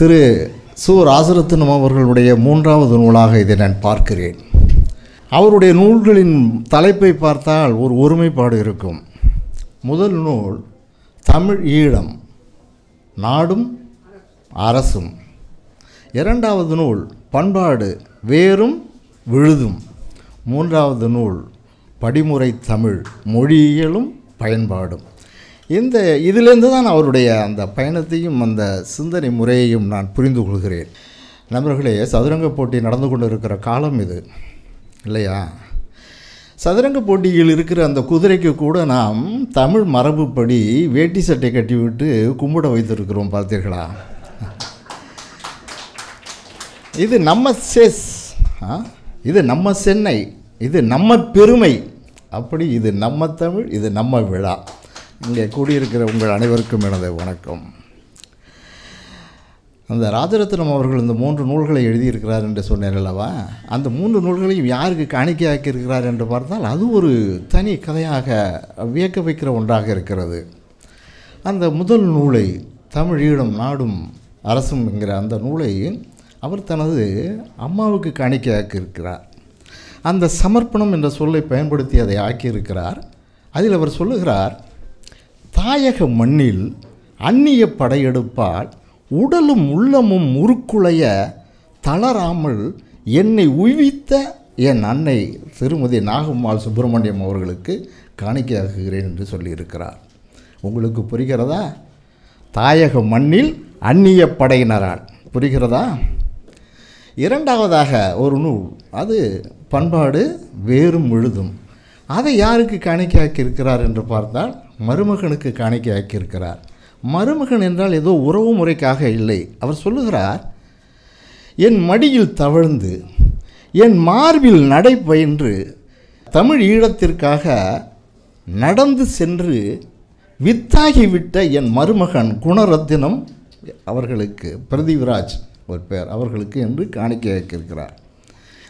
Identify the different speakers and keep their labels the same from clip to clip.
Speaker 1: திரு சு ராசரத்னம் அவர்களுடைய மூன்றாவது நூலாக இதை நான் பார்க்கிறேன் அவருடைய நூல்களின் தலைப்பை பார்த்தால் ஒரு ஒருமைப்பாடு இருக்கும் முதல் நூல் தமிழ் ஈழம் நாடும் அரசும் இரண்டாவது நூல் பண்பாடு வேறும் விழுதும் மூன்றாவது நூல் படிமுறை தமிழ் மொழியியலும் பயன்பாடும் இந்த இதிலேருந்து தான் அவருடைய அந்த பயணத்தையும் அந்த சிந்தனை முறையையும் நான் புரிந்து கொள்கிறேன் நண்பர்களே சதுரங்க போட்டி நடந்து கொண்டு இருக்கிற காலம் இது இல்லையா சதுரங்க போட்டியில் இருக்கிற அந்த குதிரைக்கு கூட நாம் தமிழ் மரபுப்படி வேட்டி சட்டை கட்டிவிட்டு கும்பிட வைத்திருக்கிறோம் பார்த்தீர்களா இது நம்ம செஸ் இது நம்ம சென்னை இது நம்ம பெருமை அப்படி இது நம்ம தமிழ் இது நம்ம விழா இங்கே கூடியிருக்கிற உங்கள் அனைவருக்கும் எனது வணக்கம் அந்த ராஜரத்னம் அவர்கள் இந்த மூன்று நூல்களை எழுதியிருக்கிறார் என்று சொன்னேன் அல்லவா அந்த மூன்று நூல்களையும் யாருக்கு காணிக்கையாக்கி இருக்கிறார் என்று பார்த்தால் அது ஒரு தனி கதையாக வியக்க வைக்கிற ஒன்றாக இருக்கிறது அந்த முதல் நூலை தமிழீழம் நாடும் அரசும் என்கிற அந்த நூலை அவர் தனது அம்மாவுக்கு காணிக்கையாக்கியிருக்கிறார் அந்த சமர்ப்பணம் என்ற சொல்லை பயன்படுத்தி அதை ஆக்கியிருக்கிறார் அதில் அவர் சொல்லுகிறார் தாயக மண்ணில் அந்நிய படையெடுப்பால் உடலும் உள்ளமும் முறுக்குலைய தளராமல் என்னை உய்வித்த என் அன்னை திருமதி நாகம்மாள் சுப்பிரமணியம் அவர்களுக்கு காணிக்கையாகுகிறேன் என்று சொல்லியிருக்கிறார் உங்களுக்கு புரிகிறதா தாயக மண்ணில் அந்நிய படையினரால் புரிகிறதா இரண்டாவதாக ஒரு நூல் அது பண்பாடு வேறும் எழுதும் அதை யாருக்கு காணிக்கையாக்கி இருக்கிறார் என்று பார்த்தால் மருமகனுக்கு காணிக்கையாக்கியிருக்கிறார் மருமகன் என்றால் ஏதோ உறவு முறைக்காக இல்லை அவர் சொல்லுகிறார் என் மடியில் தவழ்ந்து என் மார்பில் நடைபயின்று தமிழ் ஈழத்திற்காக நடந்து சென்று வித்தாகிவிட்ட என் மருமகன் குணரத்தினம் அவர்களுக்கு பிரதிவிராஜ் ஒரு பேர் அவர்களுக்கு என்று காணிக்கை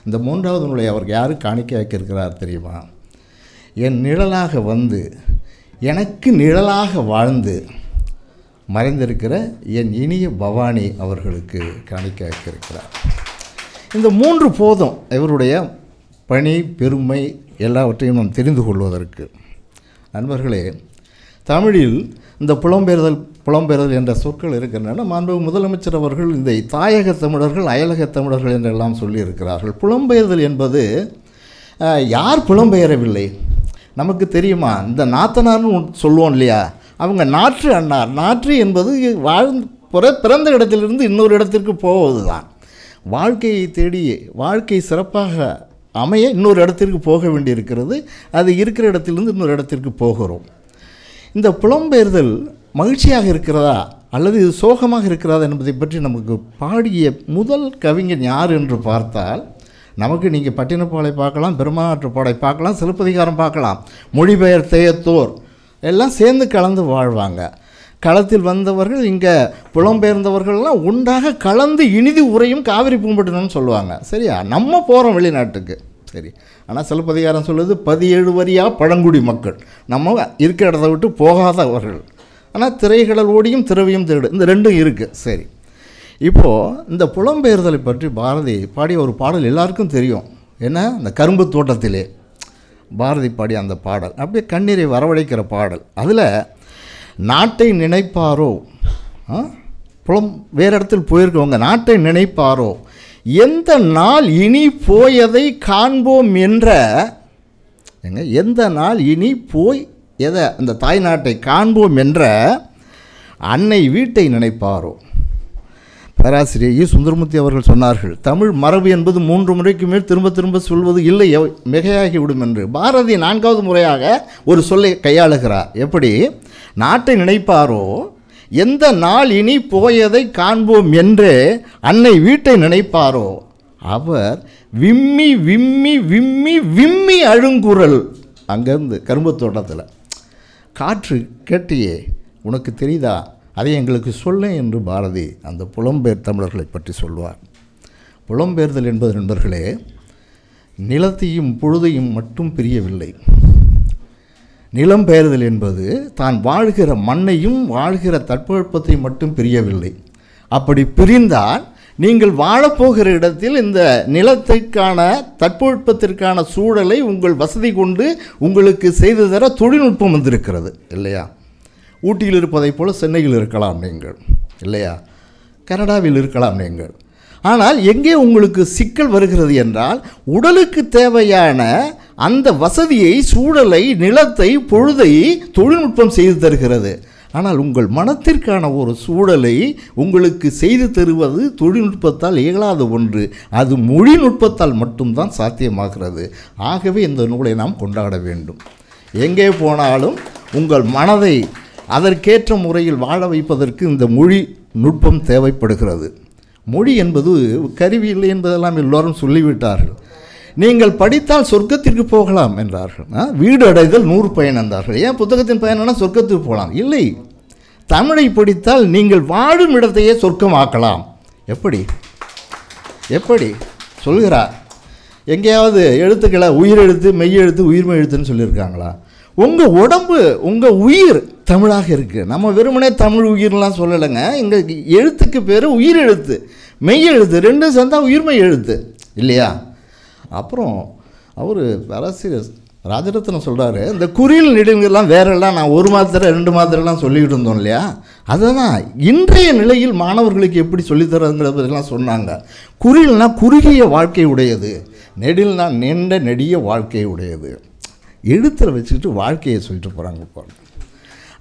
Speaker 1: இந்த மூன்றாவது நுழை அவர் யாரும் காணிக்கை தெரியுமா என் நிழலாக வந்து எனக்கு நிழலாக வாழ்ந்து மறைந்திருக்கிற என் இனிய பவானி அவர்களுக்கு காணிக்க இருக்கிறார் இந்த மூன்று போதும் இவருடைய பணி பெருமை எல்லாவற்றையும் நாம் தெரிந்து கொள்வதற்கு நண்பர்களே தமிழில் இந்த புலம்பெயர்தல் புலம்பெயர்தல் என்ற சொற்கள் இருக்கின்றன மாண்பு முதலமைச்சர் அவர்கள் இந்த தாயக தமிழர்கள் அயலக தமிழர்கள் என்றெல்லாம் சொல்லியிருக்கிறார்கள் புலம்பெயர்தல் என்பது யார் புலம்பெயரவில்லை நமக்கு தெரியுமா இந்த நாத்தனார்னு சொல்லுவோம் இல்லையா அவங்க நாற்று அன்னார் நாற்று என்பது வாழ்ந்து புற பிறந்த இடத்திலிருந்து இன்னொரு இடத்திற்கு போவது தான் வாழ்க்கையை தேடி வாழ்க்கை சிறப்பாக அமைய இன்னொரு இடத்திற்கு போக வேண்டியிருக்கிறது அது இருக்கிற இடத்திலிருந்து இன்னொரு இடத்திற்கு போகிறோம் இந்த புலம்பெயர்தல் மகிழ்ச்சியாக இருக்கிறதா அல்லது இது சோகமாக இருக்கிறதா என்பதை பற்றி நமக்கு பாடிய முதல் கவிஞன் யார் என்று பார்த்தால் நமக்கு நீங்கள் பட்டினப்பாலை பார்க்கலாம் பெருமாநாட்டு பாடை பார்க்கலாம் சிலப்பதிகாரம் பார்க்கலாம் மொழிபெயர் தேயத்தோர் எல்லாம் சேர்ந்து கலந்து வாழ்வாங்க களத்தில் வந்தவர்கள் இங்கே புலம்பெயர்ந்தவர்கள்லாம் உண்டாக கலந்து இனிது உரையும் காவிரி பூம்பட்டினம்னு சொல்லுவாங்க சரியா நம்ம போகிறோம் வெளிநாட்டுக்கு சரி ஆனால் சிலப்பதிகாரம் சொல்லுது பதியேழு வரியாக பழங்குடி மக்கள் நம்ம இருக்கிற இடத்த விட்டு போகாதவர்கள் ஆனால் திரைகடல் ஓடியும் திரவியும் தேடு இந்த ரெண்டும் இருக்குது சரி இப்போது இந்த புலம்பெயர்தலை பற்றி பாரதி பாடிய ஒரு பாடல் எல்லாருக்கும் தெரியும் என்ன இந்த கரும்பு தோட்டத்திலே பாரதி பாடிய அந்த பாடல் அப்படியே கண்ணீரை வரவழைக்கிற பாடல் அதில் நாட்டை நினைப்பாரோ புலம் வேறு இடத்தில் போயிருக்கவங்க நாட்டை நினைப்பாரோ எந்த நாள் இனி போயதை காண்போம் என்ற எங்க எந்த நாள் இனி போய் எதை அந்த தாய்நாட்டை காண்போம் என்ற அன்னை வீட்டை நினைப்பாரோ பேராசிரியர் சுந்தரமூர்த்தி அவர்கள் சொன்னார்கள் தமிழ் மரபு என்பது மூன்று முறைக்கு மேல் திரும்ப திரும்ப சொல்வது இல்லை மிகையாகிவிடும் என்று பாரதி நான்காவது முறையாக ஒரு சொல்லை கையாளுகிறார் எப்படி நாட்டை நினைப்பாரோ எந்த நாள் இனி போயதை காண்போம் என்று அன்னை வீட்டை நினைப்பாரோ அவர் விம்மி விம்மி விம்மி விம்மி அழுங்குரல் அங்கேருந்து கரும்பு தோட்டத்தில் காற்று கேட்டியே உனக்கு தெரியுதா அதை எங்களுக்கு சொல்ல என்று பாரதி அந்த புலம்பெயர் தமிழர்களை பற்றி சொல்வார் புலம்பெயர்தல் என்பது நண்பர்களே நிலத்தையும் பொழுதையும் மட்டும் பிரியவில்லை நிலம் பெயர்தல் என்பது தான் வாழ்கிற மண்ணையும் வாழ்கிற தட்பவெப்பத்தையும் மட்டும் பிரியவில்லை அப்படி பிரிந்தால் நீங்கள் வாழப்போகிற இடத்தில் இந்த நிலத்திற்கான தட்பொழுப்பத்திற்கான சூழலை உங்கள் வசதி கொண்டு உங்களுக்கு செய்து தர தொழில்நுட்பம் வந்திருக்கிறது இல்லையா ஊட்டியில் இருப்பதைப் போல் சென்னையில் இருக்கலாம் நீங்கள் இல்லையா கனடாவில் இருக்கலாம் நீங்கள் ஆனால் எங்கே உங்களுக்கு சிக்கல் வருகிறது என்றால் உடலுக்கு தேவையான அந்த வசதியை சூழலை நிலத்தை பொழுதை தொழில்நுட்பம் செய்து தருகிறது ஆனால் உங்கள் மனத்திற்கான ஒரு சூழலை உங்களுக்கு செய்து தருவது தொழில்நுட்பத்தால் இயலாத ஒன்று அது மொழி நுட்பத்தால் மட்டும்தான் சாத்தியமாகிறது ஆகவே இந்த நூலை நாம் கொண்டாட வேண்டும் எங்கே போனாலும் உங்கள் மனதை அதற்கேற்ற முறையில் வாழ வைப்பதற்கு இந்த மொழி நுட்பம் தேவைப்படுகிறது மொழி என்பது கருவி இல்லை என்பதெல்லாம் எல்லோரும் சொல்லிவிட்டார்கள் நீங்கள் படித்தால் சொர்க்கத்திற்கு போகலாம் என்றார்கள் வீடு அடைதல் நூறு பயன் என்றார்கள் ஏன் புத்தகத்தின் பயணம்னா சொர்க்கத்துக்கு போகலாம் இல்லை தமிழை படித்தால் நீங்கள் வாழும் இடத்தையே சொர்க்கமாக்கலாம் எப்படி எப்படி சொல்கிறார் எங்கேயாவது எழுத்துக்களை உயிரெழுத்து மெய்யெழுத்து உயிர்மை எழுத்துன்னு சொல்லியிருக்காங்களா உங்கள் உடம்பு உங்கள் உயிர் தமிழாக இருக்குது நம்ம வெறுமனே தமிழ் உயிர்லாம் சொல்லலைங்க எங்கள் எழுத்துக்கு பேர் உயிர் எழுத்து மெய் எழுத்து ரெண்டும் சேர்ந்தால் உயிர்மை எழுத்து இல்லையா அப்புறம் அவர் அரசியல் ராஜரத்னம் சொல்கிறாரு இந்த குறியில் நெடுங்கெல்லாம் வேறெல்லாம் நான் ஒரு மாத்திரை ரெண்டு மாத்திரைலாம் சொல்லிக்கிட்டு இருந்தோம் இல்லையா அதுதான் இன்றைய நிலையில் மாணவர்களுக்கு எப்படி சொல்லித்தரங்கிறதெல்லாம் சொன்னாங்க குறியில்னால் குறுகிய வாழ்க்கை உடையது நெடில்னால் நீண்ட நெடிய வாழ்க்கை உடையது எழுத்தில் வச்சுக்கிட்டு வாழ்க்கையை சொல்லிட்டு போகிறாங்க இப்போ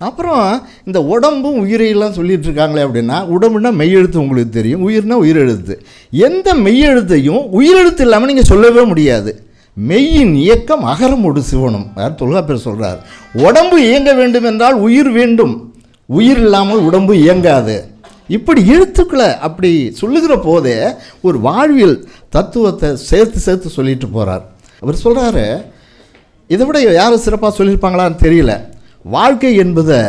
Speaker 1: அப்புறம் இந்த உடம்பும் உயிரையெல்லாம் சொல்லிகிட்டு இருக்காங்களே அப்படின்னா உடம்புனா மெய்யெழுத்து உங்களுக்கு தெரியும் உயிர்னா உயிரெழுத்து எந்த மெய்யெழுத்தையும் உயிரெழுத்து இல்லாமல் நீங்கள் சொல்லவே முடியாது மெய்யின் இயக்கம் அகரமோடு சிவனும் அதாவது தொல்காப்பியர் சொல்கிறார் உடம்பு இயங்க வேண்டும் என்றால் உயிர் வேண்டும் உயிர் இல்லாமல் உடம்பு இயங்காது இப்படி எழுத்துக்களை அப்படி சொல்லுகிற போதே ஒரு வாழ்வியல் தத்துவத்தை சேர்த்து சேர்த்து சொல்லிட்டு போகிறார் அவர் சொல்கிறாரு இதை விட யாரும் சிறப்பாக சொல்லியிருப்பாங்களான்னு தெரியல வாழ்க்கை என்பதை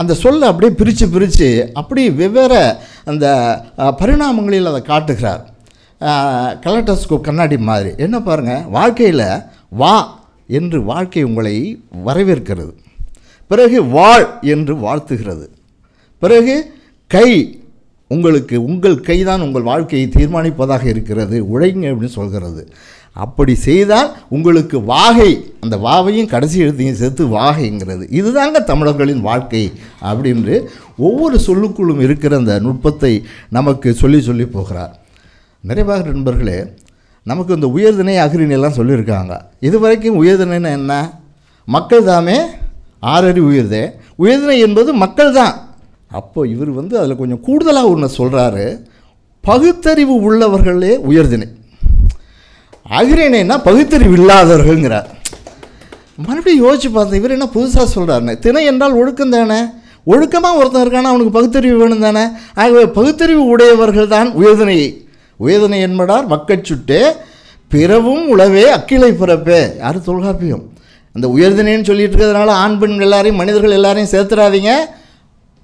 Speaker 1: அந்த சொல்லை அப்படியே பிரித்து பிரித்து அப்படி வெவ்வேறு அந்த பரிணாமங்களில் அதை காட்டுகிறார் கலட்டஸ்கோப் கண்ணாடி மாதிரி என்ன பாருங்கள் வாழ்க்கையில் வா என்று வாழ்க்கை உங்களை வரவேற்கிறது பிறகு வாழ் என்று வாழ்த்துகிறது பிறகு கை உங்களுக்கு உங்கள் கைதான் உங்கள் வாழ்க்கையை தீர்மானிப்பதாக இருக்கிறது உழைங்க அப்படின்னு சொல்கிறது அப்படி செய்தால் உங்களுக்கு வாகை அந்த வாவையும் கடைசி எழுத்தையும் சேர்த்து வாகைங்கிறது இதுதாங்க தமிழர்களின் வாழ்க்கை அப்படின்று ஒவ்வொரு சொல்லுக்குள்ளும் இருக்கிற அந்த நுட்பத்தை நமக்கு சொல்லி சொல்லி போகிறார் நிறைவாக நண்பர்களே நமக்கு இந்த உயர்தினை அகிரினெல்லாம் சொல்லியிருக்காங்க இது வரைக்கும் உயர்திணைன்னா என்ன மக்கள் தாமே ஆறடி உயர்தே உயர்தினை என்பது மக்கள் தான் அப்போ இவர் வந்து அதில் கொஞ்சம் கூடுதலாக ஒன்று சொல்கிறாரு பகுத்தறிவு உள்ளவர்களே உயர்திணை அகிரேனா பகுத்தறிவு இல்லாதவர்கள்ங்கிறார் மறுபடியும் யோசிச்சு பார்த்தேன் இவர் என்ன புதுசாக சொல்கிறாருண்ணே தினை என்றால் ஒழுக்கம் தானே ஒழுக்கமாக ஒருத்தன் இருக்கானா அவனுக்கு பகுத்தறிவு வேணும் தானே ஆகவே பகுத்தறிவு உடையவர்கள் தான் உயர்தனை உயர்தனை என்படார் மக்கச்சுட்டே பிறவும் உளவே அக்கிளை பிறப்பே யார் தொல்காப்பியம் அந்த உயர்தினேன்னு சொல்லிட்டு இருக்கிறதுனால ஆண் பெண் எல்லாரையும் மனிதர்கள் எல்லாரையும் சேர்த்துடாதீங்க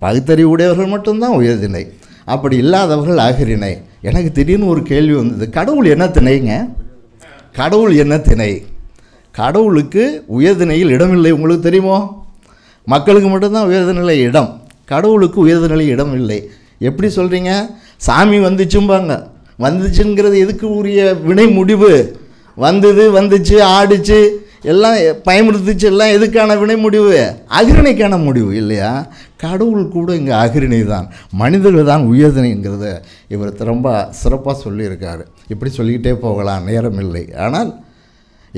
Speaker 1: பகுத்தறிவு உடையவர்கள் மட்டும்தான் உயர்தினை அப்படி இல்லாதவர்கள் ஆகிறினை எனக்கு திடீர்னு ஒரு கேள்வி வந்தது கடவுள் என்ன திணைங்க கடவுள் என்ன திணை கடவுளுக்கு உயர்திணையில் இடமில்லை உங்களுக்கு தெரியுமோ மக்களுக்கு மட்டும்தான் உயர்திநிலை இடம் கடவுளுக்கு உயர்திநிலை இடம் இல்லை எப்படி சொல்கிறீங்க சாமி வந்துச்சும்பாங்க வந்துச்சுங்கிறது எதுக்கு உரிய வினை முடிவு வந்தது வந்துச்சு ஆடிச்சு எல்லாம் பயமுறுத்துச்சு எல்லாம் எதுக்கான வினை முடிவு அகிரணைக்கான முடிவு இல்லையா கடவுள் கூட இங்கே அகிரணி தான் மனிதர்கள் தான் உயர்தனைங்கிறத இவர் ரொம்ப சிறப்பாக சொல்லியிருக்காரு இப்படி சொல்லிக்கிட்டே போகலாம் நேரம் இல்லை ஆனால்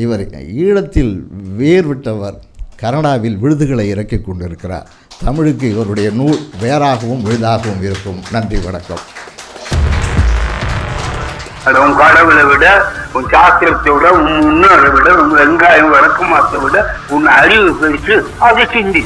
Speaker 1: இவர் ஈழத்தில் வேர் விட்டவர் கனடாவில் விருதுகளை இறக்கி கொண்டிருக்கிறார் தமிழுக்கு இவருடைய நூல் வேறாகவும் விழுதாகவும் இருக்கும் நன்றி வணக்கம் அட உன் கடவுளை விட உன் சாஸ்திரத்தை விட உன் முன்னோரை விட உன் வெங்காயம் வழக்கமாத்தை விட உன் அறிவு பெருசு அதை சிந்தி